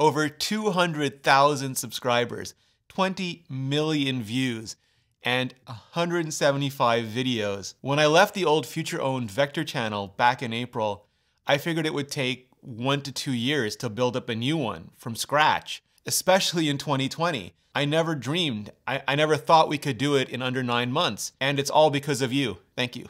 over 200,000 subscribers, 20 million views, and 175 videos. When I left the old future owned Vector channel back in April, I figured it would take one to two years to build up a new one from scratch, especially in 2020. I never dreamed, I, I never thought we could do it in under nine months, and it's all because of you. Thank you.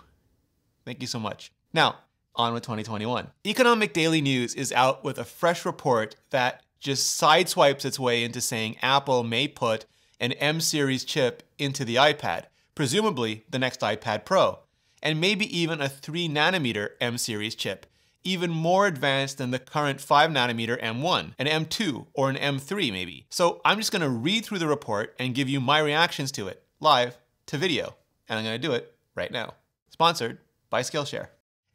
Thank you so much. Now, on with 2021. Economic Daily News is out with a fresh report that just sideswipes its way into saying Apple may put an M series chip into the iPad, presumably the next iPad Pro, and maybe even a 3 nanometer M series chip, even more advanced than the current 5 nanometer M1, an M2 or an M3 maybe. So I'm just going to read through the report and give you my reactions to it live to video, and I'm going to do it right now. Sponsored by Skillshare.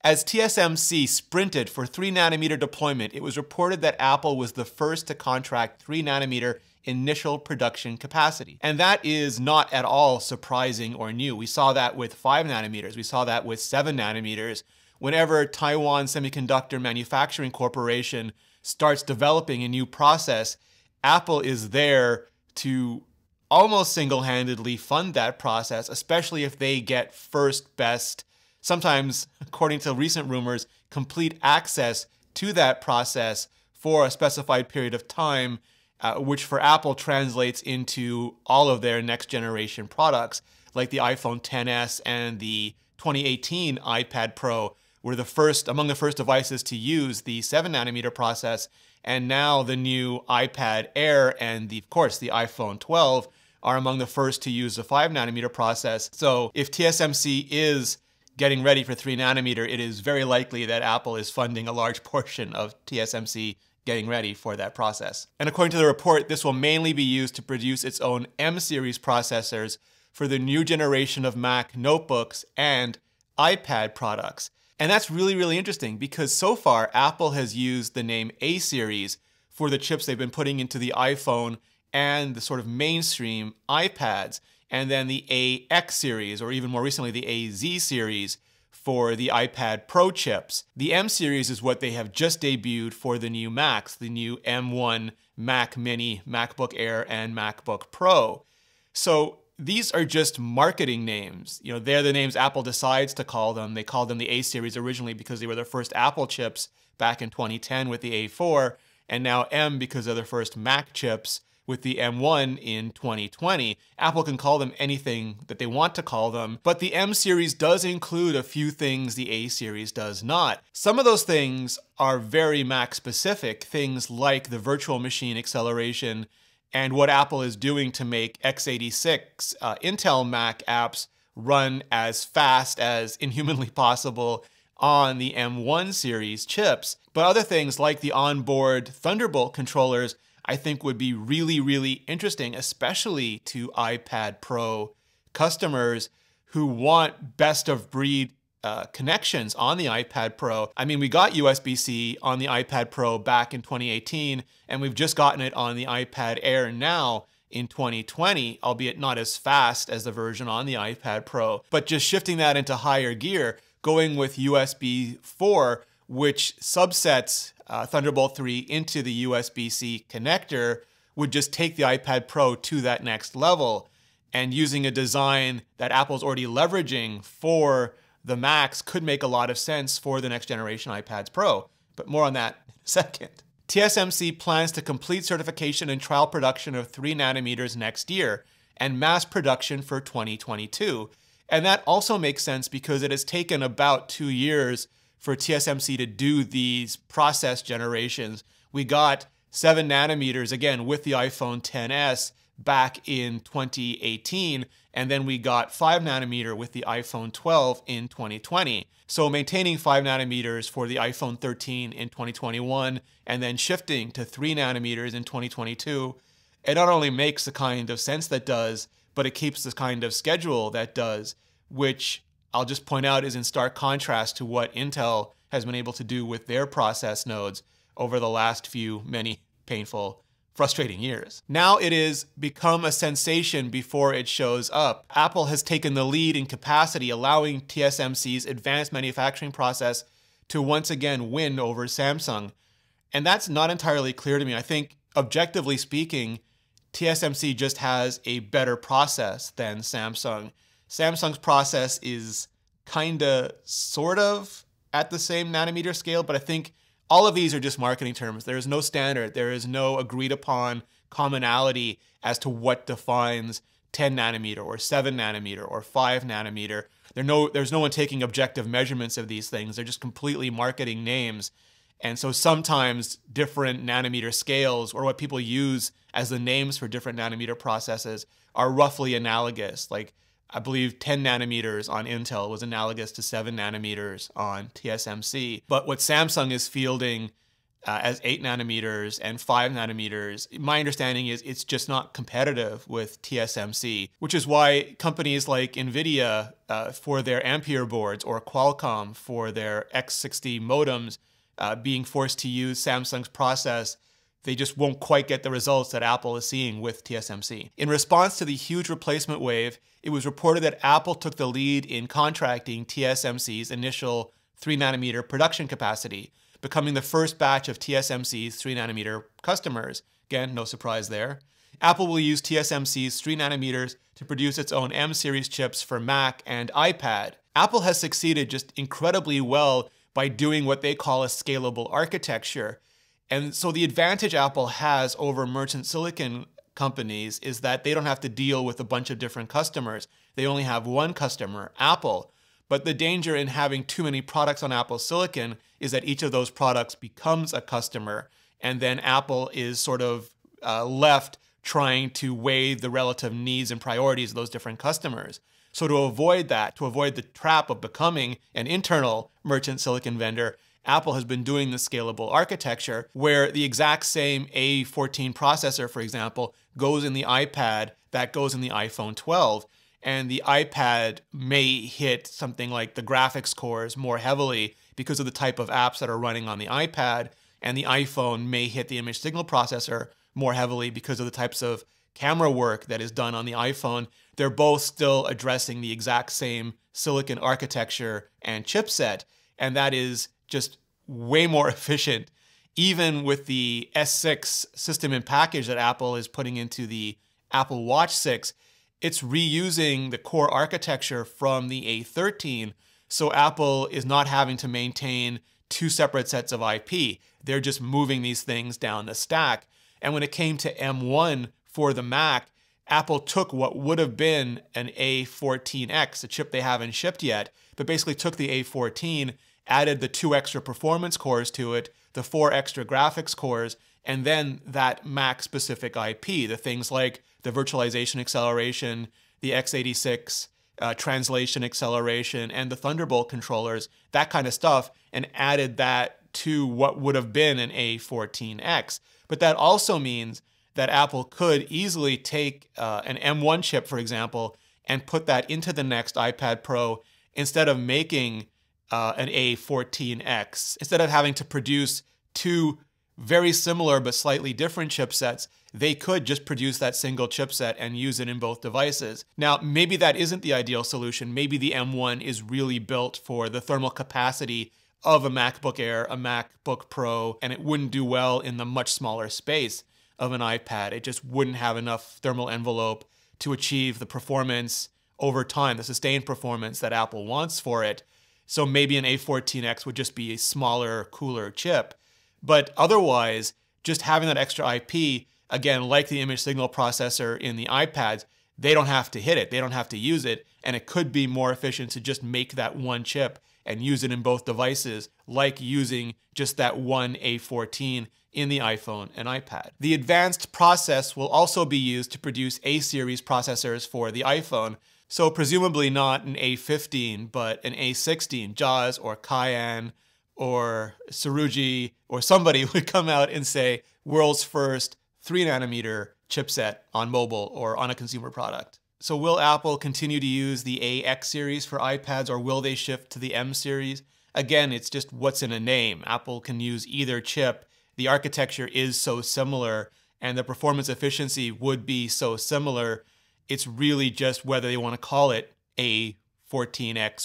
As TSMC sprinted for 3 nanometer deployment, it was reported that Apple was the first to contract 3 nanometer initial production capacity. And that is not at all surprising or new. We saw that with 5 nanometers. We saw that with 7 nanometers. Whenever Taiwan Semiconductor Manufacturing Corporation starts developing a new process, Apple is there to almost single-handedly fund that process, especially if they get first best sometimes, according to recent rumors, complete access to that process for a specified period of time, uh, which for Apple translates into all of their next generation products, like the iPhone 10s and the 2018 iPad Pro were the first among the first devices to use the 7 nanometer process and now the new iPad Air and the, of course the iPhone 12 are among the first to use the 5 nanometer process. So if TSMC is getting ready for 3 nanometer, it is very likely that Apple is funding a large portion of TSMC getting ready for that process. And according to the report, this will mainly be used to produce its own M series processors for the new generation of Mac notebooks and iPad products. And that's really, really interesting because so far, Apple has used the name A series for the chips they've been putting into the iPhone and the sort of mainstream iPads and then the AX series, or even more recently, the AZ series for the iPad Pro chips. The M series is what they have just debuted for the new Macs, the new M1 Mac Mini, MacBook Air, and MacBook Pro. So these are just marketing names. You know, they're the names Apple decides to call them. They called them the A series originally because they were their first Apple chips back in 2010 with the A4, and now M because they're their first Mac chips with the M1 in 2020. Apple can call them anything that they want to call them, but the M series does include a few things the A series does not. Some of those things are very Mac specific, things like the virtual machine acceleration and what Apple is doing to make x86 uh, Intel Mac apps run as fast as inhumanly possible on the M1 series chips. But other things like the onboard Thunderbolt controllers I think would be really, really interesting, especially to iPad Pro customers who want best of breed uh, connections on the iPad Pro. I mean, we got USB-C on the iPad Pro back in 2018, and we've just gotten it on the iPad Air now in 2020, albeit not as fast as the version on the iPad Pro. But just shifting that into higher gear, going with USB 4, which subsets uh, Thunderbolt 3 into the USB C connector would just take the iPad Pro to that next level. And using a design that Apple's already leveraging for the Macs could make a lot of sense for the next generation iPads Pro. But more on that in a second. TSMC plans to complete certification and trial production of 3 nanometers next year and mass production for 2022. And that also makes sense because it has taken about two years for TSMC to do these process generations. We got seven nanometers again with the iPhone 10s back in 2018, and then we got five nanometer with the iPhone 12 in 2020. So maintaining five nanometers for the iPhone 13 in 2021, and then shifting to three nanometers in 2022, it not only makes the kind of sense that does, but it keeps the kind of schedule that does, which I'll just point out is in stark contrast to what Intel has been able to do with their process nodes over the last few many painful frustrating years. Now it is become a sensation before it shows up. Apple has taken the lead in capacity, allowing TSMC's advanced manufacturing process to once again win over Samsung. And that's not entirely clear to me. I think, objectively speaking, TSMC just has a better process than Samsung. Samsung's process is kind of sort of at the same nanometer scale, but I think all of these are just marketing terms. There is no standard, there is no agreed upon commonality as to what defines 10 nanometer or 7 nanometer or 5 nanometer. There no, there's no one taking objective measurements of these things. They're just completely marketing names. And so sometimes different nanometer scales or what people use as the names for different nanometer processes are roughly analogous. Like I believe 10 nanometers on Intel was analogous to 7 nanometers on TSMC. But what Samsung is fielding uh, as 8 nanometers and 5 nanometers, my understanding is it's just not competitive with TSMC, which is why companies like NVIDIA uh, for their Ampere boards or Qualcomm for their X60 modems uh, being forced to use Samsung's process they just won't quite get the results that Apple is seeing with TSMC. In response to the huge replacement wave, it was reported that Apple took the lead in contracting TSMC's initial 3 nanometer production capacity, becoming the first batch of TSMC's 3 nanometer customers. Again, no surprise there. Apple will use TSMC's 3 nanometers to produce its own M series chips for Mac and iPad. Apple has succeeded just incredibly well by doing what they call a scalable architecture, and so the advantage Apple has over merchant silicon companies is that they don't have to deal with a bunch of different customers. They only have one customer, Apple. But the danger in having too many products on Apple Silicon is that each of those products becomes a customer, and then Apple is sort of uh, left trying to weigh the relative needs and priorities of those different customers. So, to avoid that, to avoid the trap of becoming an internal merchant silicon vendor, Apple has been doing the scalable architecture where the exact same A14 processor, for example, goes in the iPad that goes in the iPhone 12 and the iPad may hit something like the graphics cores more heavily because of the type of apps that are running on the iPad, and the iPhone may hit the image signal processor more heavily because of the types of camera work that is done on the iPhone. They're both still addressing the exact same silicon architecture and chipset, and that is just way more efficient, even with the S6 system and package that Apple is putting into the Apple Watch 6. It's reusing the core architecture from the A13, so Apple is not having to maintain two separate sets of IP. They're just moving these things down the stack. And when it came to M1 for the Mac, Apple took what would have been an A14X, a chip they haven't shipped yet, but basically took the A14 added the two extra performance cores to it, the four extra graphics cores, and then that Mac specific IP, the things like the virtualization acceleration, the x86 uh, translation acceleration, and the Thunderbolt controllers, that kind of stuff, and added that to what would have been an A14X. But that also means that Apple could easily take uh, an M1 chip, for example, and put that into the next iPad Pro instead of making uh, an A14X. Instead of having to produce two very similar but slightly different chipsets, they could just produce that single chipset and use it in both devices. Now, maybe that isn't the ideal solution. Maybe the M1 is really built for the thermal capacity of a MacBook Air, a MacBook Pro, and it wouldn't do well in the much smaller space of an iPad. It just wouldn't have enough thermal envelope to achieve the performance over time, the sustained performance that Apple wants for it. So maybe an A14X would just be a smaller, cooler chip. But otherwise, just having that extra IP, again, like the image signal processor in the iPads, they don't have to hit it, they don't have to use it, and it could be more efficient to just make that one chip and use it in both devices, like using just that one A14 in the iPhone and iPad. The advanced process will also be used to produce A series processors for the iPhone, so presumably not an A15, but an A16, Jaws or Cayenne or Suruji or somebody would come out and say, world's first three nanometer chipset on mobile or on a consumer product. So will Apple continue to use the AX series for iPads or will they shift to the M series? Again, it's just what's in a name. Apple can use either chip. The architecture is so similar and the performance efficiency would be so similar it's really just whether they want to call it A14X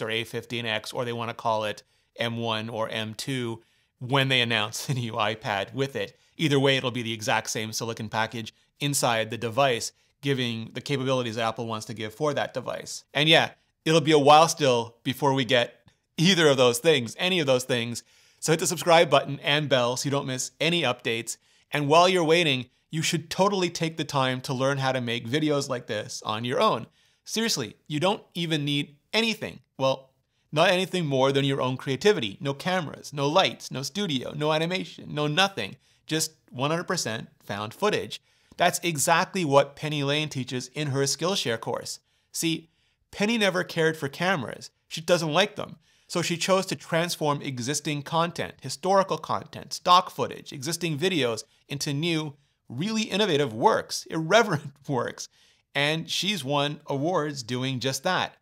or A15X or they want to call it M1 or M2 when they announce the new iPad with it. Either way, it'll be the exact same silicon package inside the device, giving the capabilities that Apple wants to give for that device. And yeah, it'll be a while still before we get either of those things, any of those things. So hit the subscribe button and bell so you don't miss any updates. And while you're waiting, you should totally take the time to learn how to make videos like this on your own. Seriously, you don't even need anything. Well, not anything more than your own creativity. No cameras, no lights, no studio, no animation, no nothing. Just 100% found footage. That's exactly what Penny Lane teaches in her Skillshare course. See, Penny never cared for cameras. She doesn't like them. So she chose to transform existing content, historical content, stock footage, existing videos into new really innovative works, irreverent works. And she's won awards doing just that.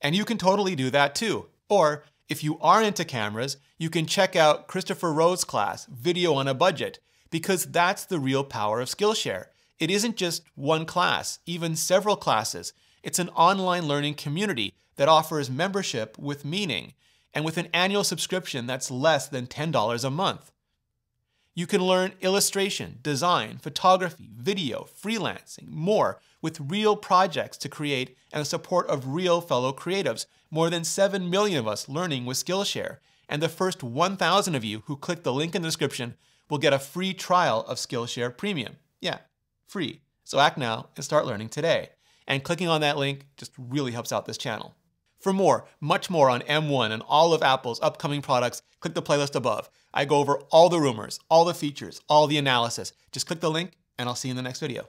And you can totally do that too. Or if you are into cameras, you can check out Christopher Rowe's class, Video on a Budget, because that's the real power of Skillshare. It isn't just one class, even several classes. It's an online learning community that offers membership with meaning and with an annual subscription that's less than $10 a month. You can learn illustration, design, photography, video, freelancing, more with real projects to create and the support of real fellow creatives. More than 7 million of us learning with Skillshare. And the first 1,000 of you who click the link in the description will get a free trial of Skillshare Premium. Yeah, free. So act now and start learning today. And clicking on that link just really helps out this channel. For more, much more on M1 and all of Apple's upcoming products, click the playlist above. I go over all the rumors, all the features, all the analysis. Just click the link, and I'll see you in the next video.